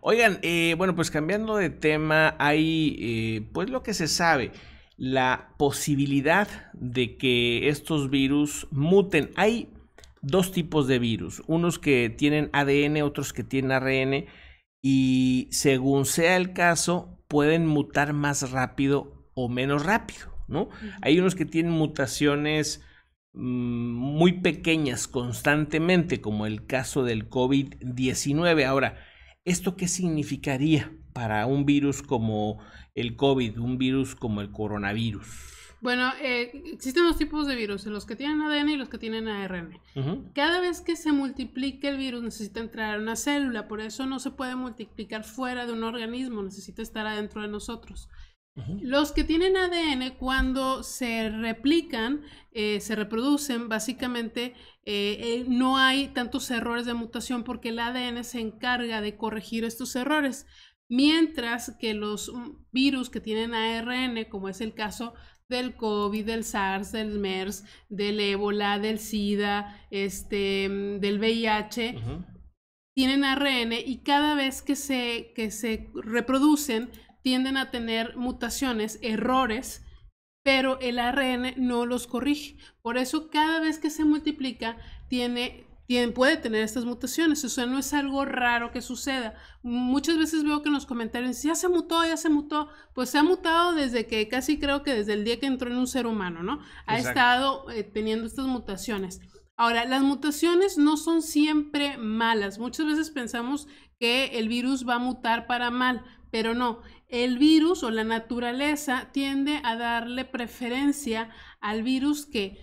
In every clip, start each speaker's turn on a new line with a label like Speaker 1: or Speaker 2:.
Speaker 1: Oigan, eh, bueno, pues cambiando de tema, hay eh, pues lo que se sabe, la posibilidad de que estos virus muten. Hay dos tipos de virus, unos que tienen ADN, otros que tienen ARN, y según sea el caso, pueden mutar más rápido o menos rápido, ¿no? Hay unos que tienen mutaciones mm, muy pequeñas constantemente, como el caso del COVID-19. Ahora, ¿Esto qué significaría para un virus como el COVID, un virus como el coronavirus?
Speaker 2: Bueno, eh, existen dos tipos de virus, los que tienen ADN y los que tienen ARN. Cada vez que se multiplica el virus necesita entrar a una célula, por eso no se puede multiplicar fuera de un organismo, necesita estar adentro de nosotros. Los que tienen ADN cuando se replican, eh, se reproducen, básicamente eh, eh, no hay tantos errores de mutación porque el ADN se encarga de corregir estos errores. Mientras que los mm, virus que tienen ARN, como es el caso del COVID, del SARS, del MERS, del ébola, del SIDA, este, mm, del VIH, tienen ARN y cada vez que se, que se reproducen tienden a tener mutaciones, errores, pero el ARN no los corrige. Por eso cada vez que se multiplica, tiene, puede tener estas mutaciones. Eso no es algo raro que suceda. Muchas veces veo que en los comentarios, ya se mutó, ya se mutó. Pues se ha mutado desde que casi creo que desde el día que entró en un ser humano, ¿no? Ha estado eh, teniendo estas mutaciones. Ahora, las mutaciones no son siempre malas. Muchas veces pensamos que el virus va a mutar para mal, pero no el virus o la naturaleza tiende a darle preferencia al virus que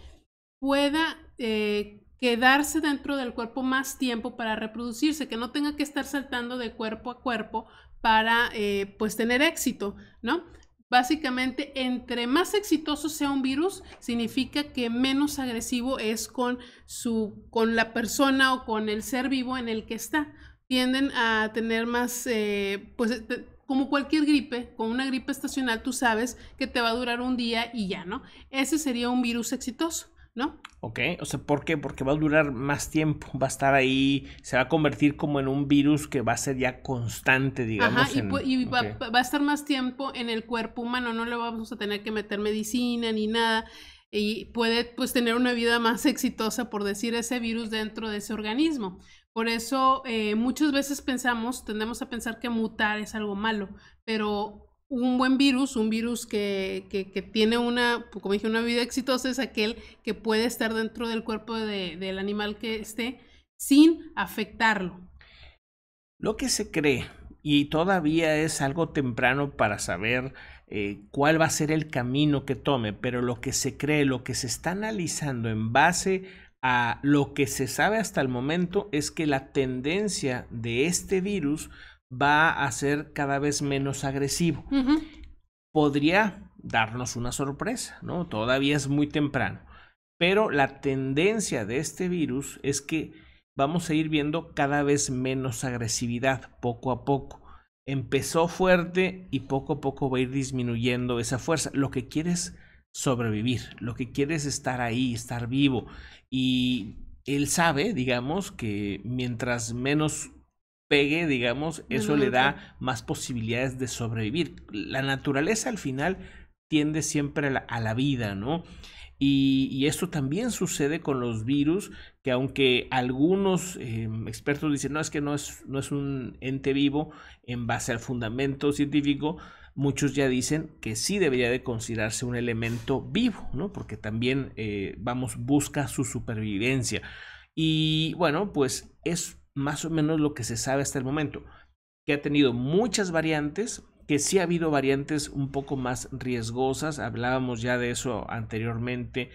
Speaker 2: pueda eh, quedarse dentro del cuerpo más tiempo para reproducirse, que no tenga que estar saltando de cuerpo a cuerpo para eh, pues tener éxito, ¿no? Básicamente, entre más exitoso sea un virus, significa que menos agresivo es con, su, con la persona o con el ser vivo en el que está. Tienden a tener más, eh, pues como cualquier gripe, con una gripe estacional tú sabes que te va a durar un día y ya, ¿no? Ese sería un virus exitoso. ¿No?
Speaker 1: Ok, o sea, ¿por qué? Porque va a durar más tiempo, va a estar ahí, se va a convertir como en un virus que va a ser ya constante, digamos. Ajá, y, va, va
Speaker 2: a estar más tiempo en el cuerpo humano, no le vamos a tener que meter medicina ni nada y puede pues tener una vida más exitosa por decir ese virus dentro de ese organismo. Por eso eh, muchas veces pensamos, tendemos a pensar que mutar es algo malo, pero un buen virus, un virus que, que, tiene una, pues, como dije, una vida exitosa es aquel que puede estar dentro del cuerpo de, del animal que esté sin afectarlo.
Speaker 1: Lo que se cree, y todavía es algo temprano para saber eh, cuál va a ser el camino que tome, pero lo que se cree, lo que se está analizando en base lo que se sabe hasta el momento es que la tendencia de este virus va a ser cada vez menos agresivo. Podría darnos una sorpresa, ¿no? Todavía es muy temprano. Pero la tendencia de este virus es que vamos a ir viendo cada vez menos agresividad poco a poco. Empezó fuerte y poco a poco va a ir disminuyendo esa fuerza. Lo que quieres sobrevivir, lo que quiere es estar ahí, estar vivo. Y él sabe, digamos, que mientras menos pegue, digamos, eso le da más posibilidades de sobrevivir. La naturaleza al final tiende siempre a la, vida, ¿no? Y, esto también sucede con los virus, que aunque algunos em, expertos dicen, no, es que no es, no es un ente vivo en base al fundamento científico, muchos ya dicen que sí debería de considerarse un elemento vivo, ¿no? Porque también, eh, vamos, busca su supervivencia. Y bueno, pues es más o menos lo que se sabe hasta el momento, que ha tenido muchas variantes, que sí ha habido variantes un poco más riesgosas, hablábamos ya de eso anteriormente,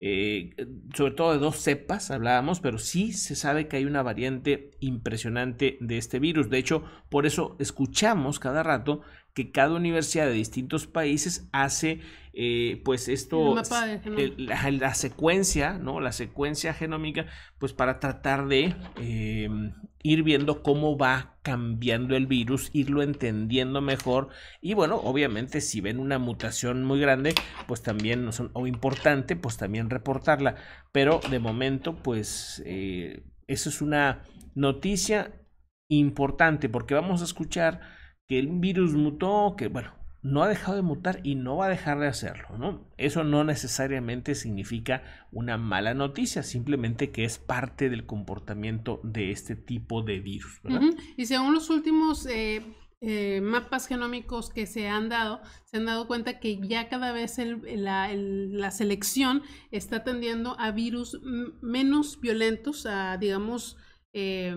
Speaker 1: eh, sobre todo de dos cepas hablábamos, pero sí se sabe que hay una variante impresionante de este virus. De hecho, por eso escuchamos cada rato que cada universidad de distintos países hace eh, pues esto, la, secuencia, ¿no? La secuencia genómica, pues para tratar de eh, ir viendo cómo va cambiando el virus, irlo entendiendo mejor y bueno, obviamente si ven una mutación muy grande, pues también, o importante, pues también reportarla, pero de momento, pues eh, eso es una noticia importante porque vamos a escuchar que el virus mutó, que bueno, no ha dejado de mutar y no va a dejar de hacerlo, ¿no? Eso no necesariamente significa una mala noticia, simplemente que es parte del comportamiento de este tipo de virus, ¿verdad?
Speaker 2: Y según los últimos eh, eh, mapas genómicos que se han dado, se han dado cuenta que ya cada vez la, la, selección está tendiendo a virus menos violentos, a digamos... Eh,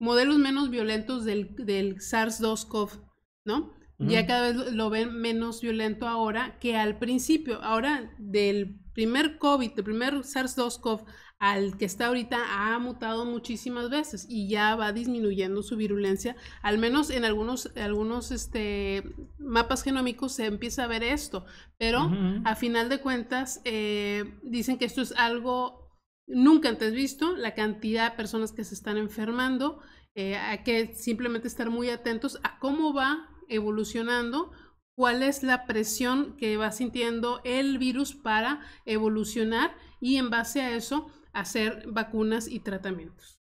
Speaker 2: modelos menos violentos del, del sars ¿no? Ya cada vez lo ven menos violento ahora que al principio. Ahora, del primer COVID, del primer sars cov al que está ahorita ha mutado muchísimas veces y ya va disminuyendo su virulencia. Al menos en algunos, algunos este, mapas genómicos se empieza a ver esto, pero a final de cuentas eh, dicen que esto es algo nunca antes visto, la cantidad de personas que se están enfermando. Eh, hay que simplemente estar muy atentos a cómo va evolucionando, cuál es la presión que va sintiendo el virus para evolucionar y en base a eso hacer vacunas y tratamientos.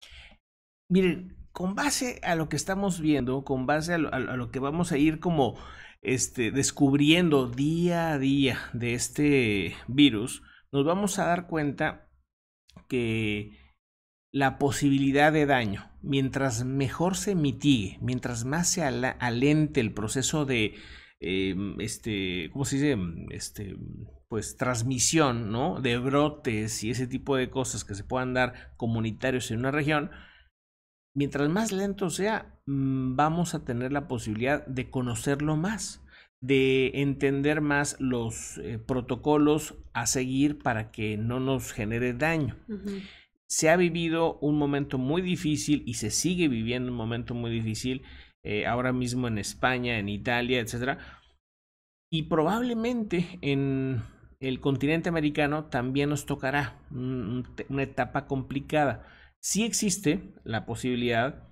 Speaker 1: Miren, con base a lo que estamos viendo, con base a lo, que vamos a ir como este, descubriendo día a día de este virus, nos vamos a dar cuenta que la posibilidad de daño, mientras mejor se mitigue, mientras más se alente el proceso de, eh, este, ¿cómo se dice? Mm, este, pues transmisión, ¿no? De brotes y ese tipo de cosas que se puedan dar comunitarios en una región, mientras más lento sea, mm, vamos a tener la posibilidad de conocerlo más de entender más los eh, protocolos a seguir para que no nos genere daño. Se ha vivido un momento muy difícil y se sigue viviendo un momento muy difícil eh, ahora mismo en España, en Italia, etcétera Y probablemente en el continente americano también nos tocará una etapa complicada. si existe la posibilidad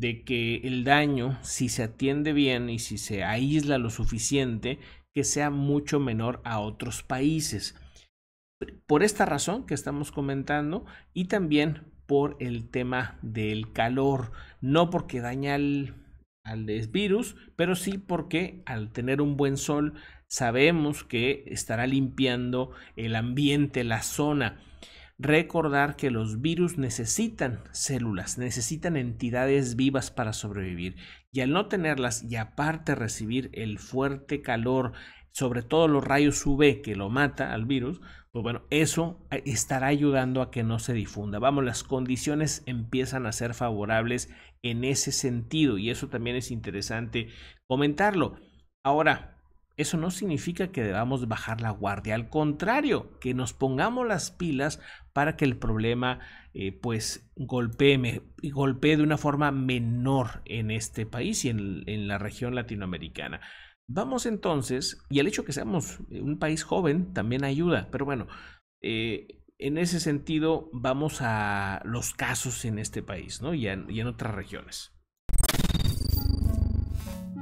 Speaker 1: de que el daño, si se atiende bien y si se aísla lo suficiente, que sea mucho menor a otros países. Por esta razón que estamos comentando y también por el tema del calor, no porque daña al, al virus, pero sí porque al tener un buen sol sabemos que estará limpiando el ambiente, la zona recordar que los virus necesitan células, necesitan entidades vivas para sobrevivir. Y al no tenerlas y aparte recibir el fuerte calor, sobre todo los rayos UV que lo mata al virus, pues bueno, eso estará ayudando a que no se difunda. Vamos, las condiciones empiezan a ser favorables en ese sentido y eso también es interesante comentarlo. Ahora, eso no significa que debamos bajar la guardia, al contrario, que nos pongamos las pilas para que el problema eh, pues golpee, golpee, de una forma menor en este país y en, la región latinoamericana. Vamos entonces, y el hecho que seamos eh, un país joven también ayuda, pero bueno, eh, en ese sentido vamos a los casos en este país y en otras regiones.